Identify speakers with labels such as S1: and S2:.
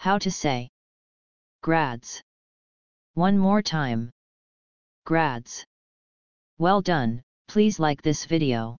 S1: How to say. Grads. One more time. Grads. Well done, please like this video.